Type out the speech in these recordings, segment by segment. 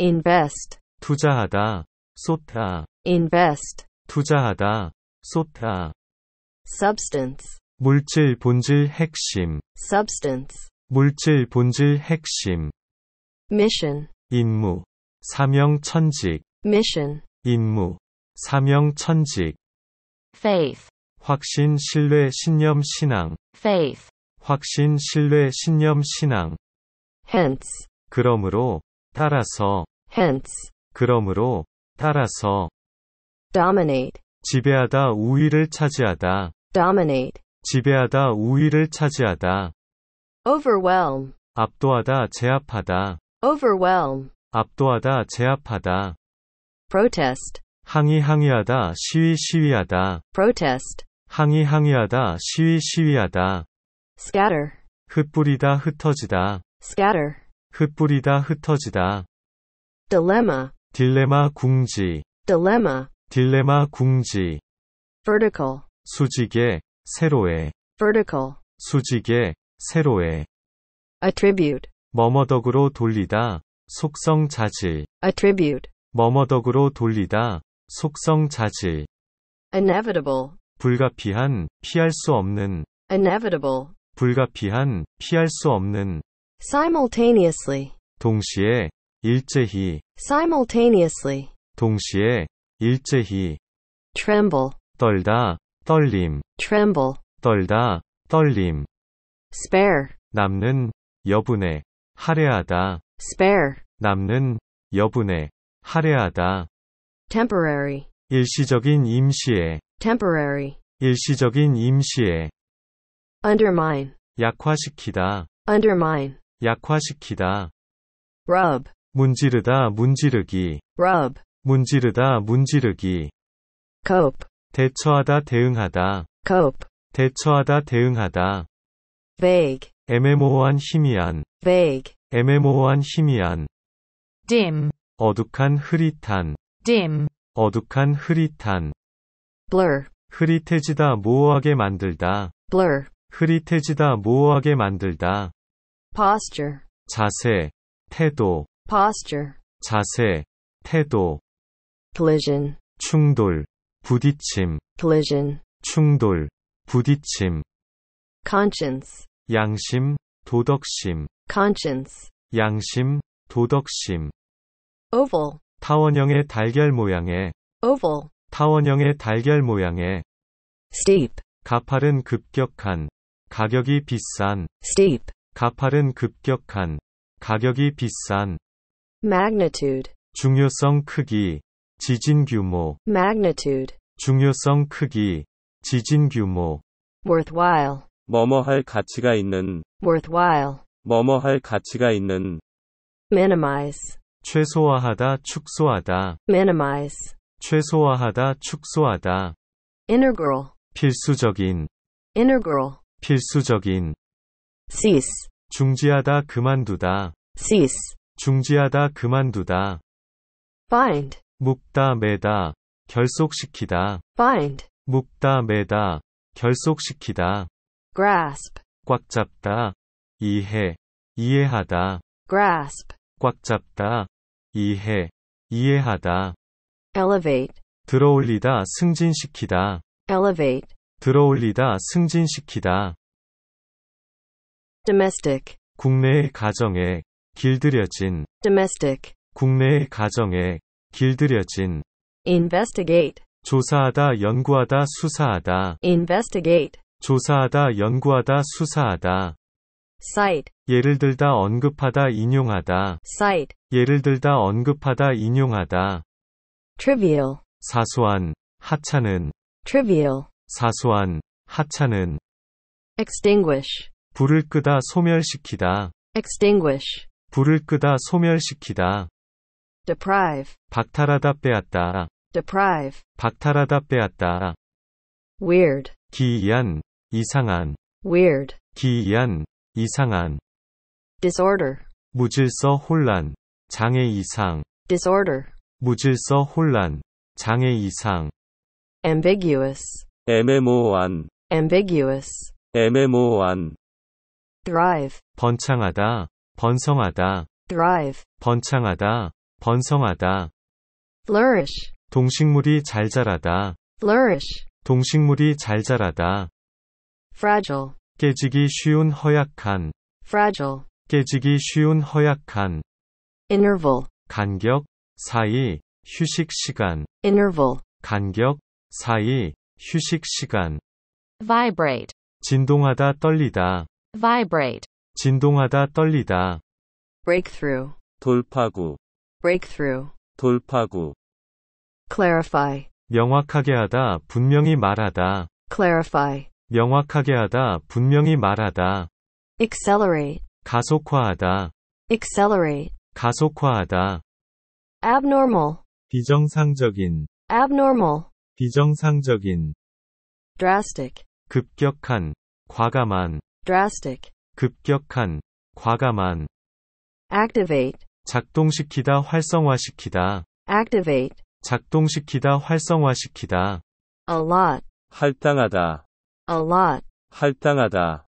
invest 투자하다 쏟다 invest 투자하다 쏟다 substance 물질 본질 핵심 substance 물질 본질 핵심 mission 임무 사명 천직 mission 임무 사명 천직 faith 확신 신뢰 신념 신앙 faith 확신 신뢰 신념 신앙 hence 그러므로 따라서 Hence. 그러므로, 따라서. Dominate. 지배하다 우위를 차지하다. Dominate. 지배하다 우위를 차지하다. Overwhelm. 압도하다 제압하다. Overwhelm. 압도하다 제압하다. Protest. 항의 항의하다 시위 시위하다. Protest. 항의 항의하다 시위 시위하다. Scatter. 흩뿌리다 흩어지다. Scatter. 흩뿌리다 흩어지다. dilemma 딜레마 궁지 dilemma 딜레마 궁지 vertical 수직의 세로의 vertical 수직의 세로의 attribute 머머덕으로 돌리다 속성 자질 attribute 머머덕으로 돌리다 속성 자질 inevitable 불가피한 피할 수 없는 inevitable 불가피한 피할 수 없는 simultaneously 동시에 일제히 simultaneously 동시에 일제히 tremble 떨다 떨림 tremble 떨다 떨림 spare 남는 여분의 할애하다 spare 남는 여분의 할애하다 temporary 일시적인 임시에 temporary 일시적인 임시에 undermine 약화시키다 undermine 약화시키다 rub 문지르다 문지르기 rub 문지르다 문지르기 cope 대처하다 대응하다 cope 대처하다 대응하다 vague 애매모호한 희미한 vague 애매모호한 희미한 dim 어둑한 흐릿한 dim 어둑한 흐릿한 blur 흐릿해지다 모호하게 만들다 blur 흐릿해지다 모호하게 만들다 posture 자세 태도 posture 자세, 태도 collision 충돌, 부딪힘 collision 충돌, 부딪힘 conscience 양심, 도덕심 conscience 양심, 도덕심 oval 타원형의 달걀 모양의 oval 타원형의 달걀 모양의 steep 가파른 급격한 가격이 비싼 steep 가파른 급격한 가격이 비싼 magnitude 중요성 크기 지진 규모 magnitude 중요성 크기 지진 규모 worthwhile 뭐뭐 할 가치가 있는 worthwhile 뭐뭐 할 가치가 있는 minimize 최소화하다 축소하다 minimize 최소화하다 축소하다 integral 필수적인 integral 필수적인 cease 중지하다 그만두다 cease 중지하다 그만두다. bind 묶다 매다 결속시키다. bind 묶다 매다 결속시키다. grasp 꽉 잡다 이해 이해하다. grasp 꽉 잡다 이해 이해하다. elevate 들어올리다 승진시키다. elevate 들어올리다 승진시키다. domestic 국내의 가정에 길들여진 domestic 국내의 가정에 길들여진 investigate 조사하다 연구하다 수사하다 investigate 조사하다 연구하다 수사하다 cite 예를 들다 언급하다 인용하다 cite 예를 들다 언급하다 인용하다 trivial 사소한 하찮은 trivial 사소한 하찮은 extinguish 불을 끄다 소멸시키다 extinguish 불을 끄다 소멸시키다. deprive 박탈하다 빼앗다. deprive 박탈하다 빼앗다. weird 기이한 이상한 weird 기이한 이상한 disorder 무질서 혼란 장애 이상 disorder 무질서 혼란 장애 이상 ambiguous 애매모호한 ambiguous 애매모호한 thrive 번창하다 번성하다 thrive 번창하다 번성하다 flourish 동식물이 잘 자라다 flourish 동식물이 잘 자라다 fragile 깨지기 쉬운 허약한 fragile 깨지기 쉬운 허약한 interval 간격 사이 휴식 시간 interval 간격 사이 휴식 시간 vibrate 진동하다 떨리다 vibrate 진동하다 떨리다 breakthrough 돌파구 breakthrough 돌파구 clarify 명확하게 하다 분명히 말하다 clarify 명확하게 하다 분명히 말하다 accelerate 가속화하다 accelerate 가속화하다 abnormal 비정상적인 abnormal 비정상적인 drastic 급격한 과감한 drastic 급격한, 과감한 activate 작동시키다 활성화시키다 activate 작동시키다 활성화시키다 a lot 할당하다 a lot 할당하다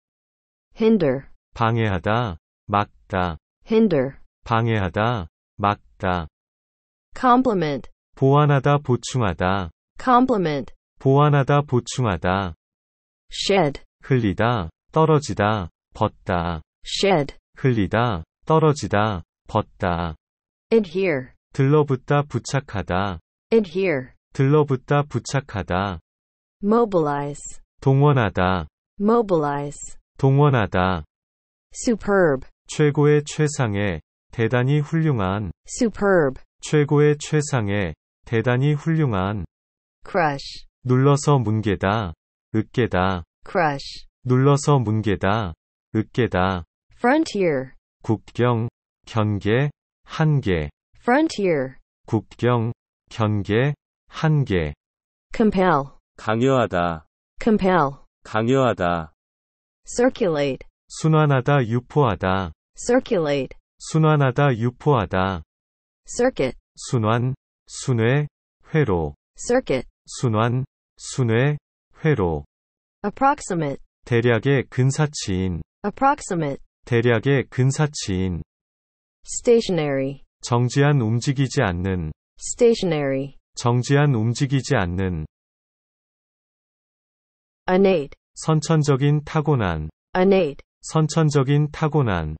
hinder 방해하다 막다 hinder 방해하다 막다 complement 보완하다 보충하다 complement 보완하다 보충하다 shed 흘리다 떨어지다 벗다. shed. 흘리다, 떨어지다, 벗다. adhere. 들러붙다 부착하다. adhere. 들러붙다 부착하다. mobilize. 동원하다. mobilize. 동원하다. superb. 최고의 최상의 대단히 훌륭한 superb. 최고의 최상의 대단히 훌륭한 crush 눌러서 뭉개다 으깨다 crush 눌러서 뭉개다 으깨다 frontier 국경 경계 한계 frontier 국경 경계 한계 compel 강요하다 compel 강요하다 circulate 순환하다 유포하다 circulate 순환하다 유포하다 circuit 순환 순회 회로 circuit 순환 순회 회로 approximate 대략의 근사치인 approximate 대략의 근사치인 stationary 정지한 움직이지 않는 stationary 정지한 움직이지 않는 innate 선천적인 타고난 innate 선천적인 타고난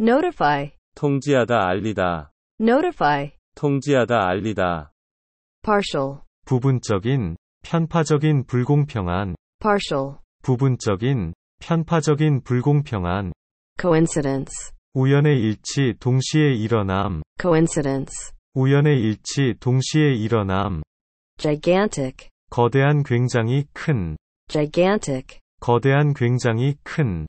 notify 통지하다 알리다 notify 통지하다 알리다 partial 부분적인 편파적인 불공평한 partial 부분적인 편파적인 불공평한 coincidence 우연의 일치 동시에 일어남 coincidence 우연의 일치 동시에 일어남 gigantic 거대한 굉장히 큰 gigantic 거대한 굉장히 큰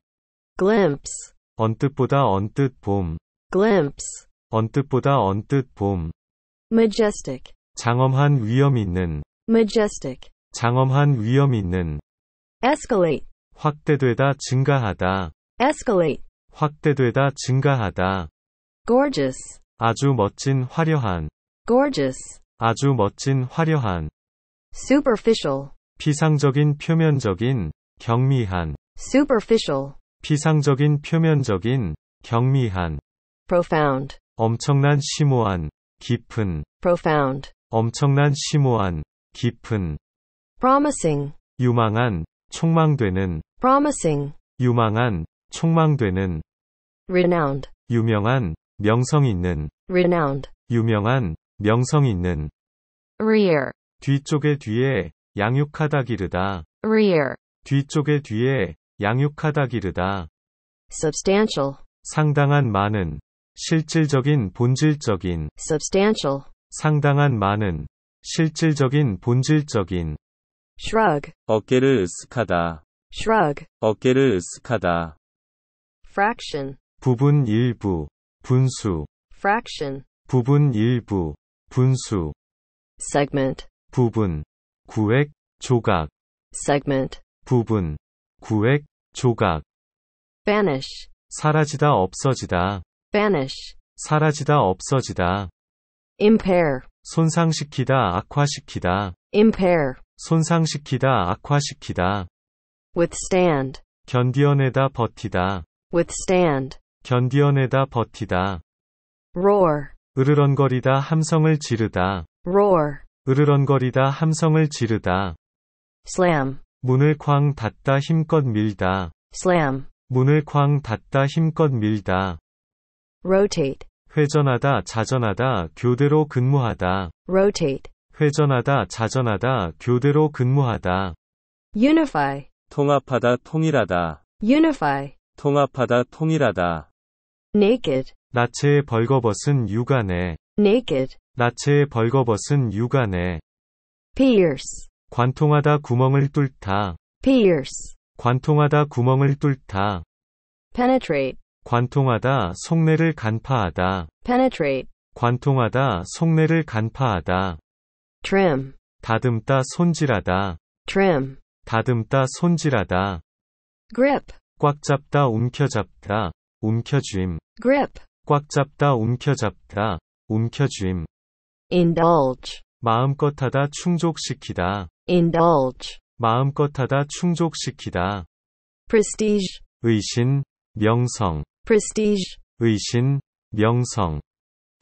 glimpse 언뜻보다 언뜻 봄 glimpse 언뜻보다 언뜻 봄 majestic 장엄한 위험 있는 majestic 장엄한 위험 있는 escalate 확대되다 증가하다 escalate 확대되다 증가하다 gorgeous 아주 멋진 화려한 gorgeous 아주 멋진 화려한 superficial 피상적인 표면적인 경미한 superficial 피상적인 표면적인 경미한 profound 엄청난 심오한 깊은 profound 엄청난 심오한 깊은 promising 유망한 촉망되는 promising 유망한 촉망되는 renowned 유명한 명성 있는 renowned 유명한 명성 있는 rear 뒤쪽의 뒤에 양육하다 기르다 rear 뒤쪽의 뒤에 양육하다 기르다 substantial 상당한 많은 실질적인 본질적인 substantial 상당한 많은 실질적인 본질적인 shrug 어깨를 으쓱하다 shrug 어깨를 으쓱하다 fraction 부분 일부 분수 fraction 부분 일부 분수 segment 부분 구획 조각 segment 부분 구획 조각 vanish 사라지다 없어지다 vanish 사라지다 없어지다 impair 손상시키다 악화시키다 impair 손상시키다 악화시키다 withstand 견디어내다 버티다 withstand 견디어내다 버티다 roar 으르렁거리다 함성을 지르다 roar 으르렁거리다 함성을 지르다 slam 문을 쾅 닫다 힘껏 밀다 slam 문을 쾅 닫다 힘껏 밀다 rotate 회전하다 자전하다 교대로 근무하다 rotate 회전하다, 자전하다, 교대로 근무하다. unify, 통합하다, 통일하다. unify, 통합하다, 통일하다. naked, 나체의 벌거벗은 육안에, naked, 나체에 벌거벗은 육안에. pierce, 관통하다, 구멍을 뚫다. pierce, 관통하다, 구멍을 뚫다. penetrate, 관통하다, 속내를 간파하다. penetrate, 관통하다, 속내를 간파하다. trim 다듬다 손질하다 trim 다듬다 손질하다 grip 꽉 잡다 움켜잡다 움켜쥐임 grip 꽉 잡다 움켜잡다 움켜쥐임 indulge 마음껏 하다 충족시키다 indulge 마음껏 하다 충족시키다 prestige 의신 명성 prestige 의신 명성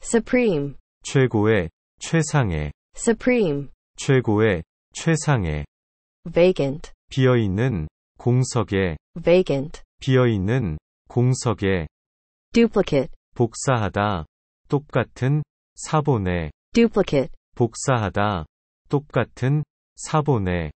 supreme 최고의 최상의 supreme, 최고의, 최상의, vacant, 비어있는, 공석의, vacant, 비어있는, 공석의, duplicate, 복사하다, 똑같은, 사본의, duplicate, 복사하다, 똑같은, 사본의,